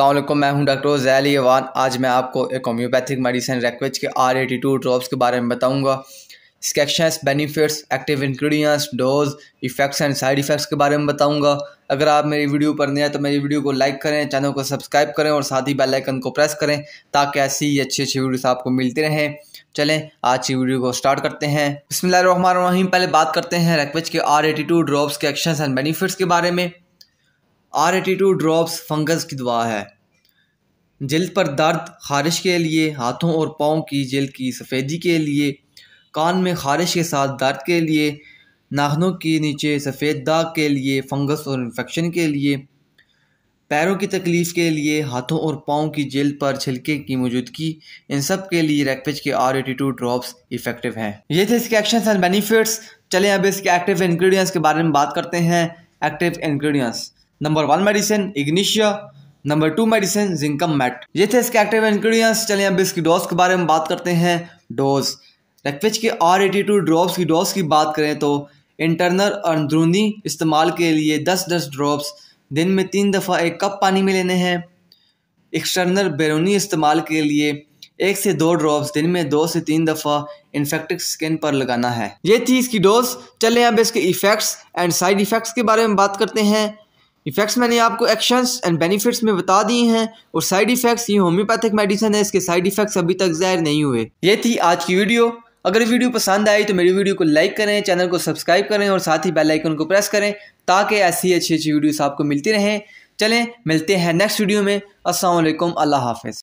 अल्लाह मैं हूं डॉक्टर जैली यवान आज मैं आपको एक होम्योपैथिक मेडिसिन रेक्वेज के आर एटी टू ड्रॉप्स के बारे में बताऊंगा इसके actions benefits active ingredients dose effects and side effects के बारे में बताऊंगा अगर आप मेरी वीडियो पर नहीं हैं तो मेरी वीडियो को लाइक करें चैनल को सब्सक्राइब करें और साथ ही बेलाइकन को प्रेस करें ताकि ऐसी ही अच्छी अच्छी वीडियोस आपको मिलती रहें चलें आज की वीडियो को स्टार्ट करते हैं बसमिल पहले बात करते हैं रेक्वेज के आर एटी टू ड्रॉप्स के एक्शंस एंड बेनिफिट्स के बारे में R eighty two drops fungus की दवा है जल्द पर दर्द खारिश के लिए हाथों और पाँव की जल्द की सफ़ेदी के लिए कान में खारिश के साथ दर्द के लिए नाखनों के नीचे सफ़ेद दाग के लिए फंगस और इन्फेक्शन के लिए पैरों की तकलीफ़ के लिए हाथों और पाँव की जेल पर छिलके की मौजूदगी इन सब के लिए रेकपेज के R eighty two drops effective हैं ये थे इसके एक्शन एंड बेनिफिट्स चलें अब इसके एक्टिव इंग्रेडिएंट्स के बारे में बात करते हैं active ingredients number one medicine ignatia number two medicine zincum met ये थे इसके एक्टिव इंग्रेडिएंट्स चलिए अब इसकी डोज के बारे में बात करते हैं डोज रेक्विच के आर एटी टू ड्रॉप्स की डोज की बात करें तो इंटरनल और अंदरूनी इस्तेमाल के लिए दस दस ड्रॉप्स दिन में तीन दफ़ा एक कप पानी में लेने हैं एक्सटर्नल बैरूनी इस्तेमाल के लिए एक से दो ड्रॉप्स दिन में दो से तीन दफ़ा इन्फेक्टेड स्किन पर लगाना है ये थी इसकी डोज चलें अब इसके इफ़ेक्ट्स एंड साइड इफ़ेक्ट्स के बारे में बात करते हैं इफ़ेक्ट्स मैंने आपको एक्शंस एंड बेनिफिट्स में बता दिए हैं और साइड इफ़ेक्ट्स ये होम्योपैथिक मेडिसिन है इसके साइड इफ़ेक्ट्स अभी तक ज़ाहिर नहीं हुए ये थी आज की वीडियो अगर वीडियो पसंद आई तो मेरी वीडियो को लाइक करें चैनल को सब्सक्राइब करें और साथ ही बेल आइकन को प्रेस करें ताकि ऐसी अच्छी अच्छी वीडियोस आपको मिलती रहें चलें मिलते हैं नेक्स्ट वीडियो में असल अल्लाह हाफिज़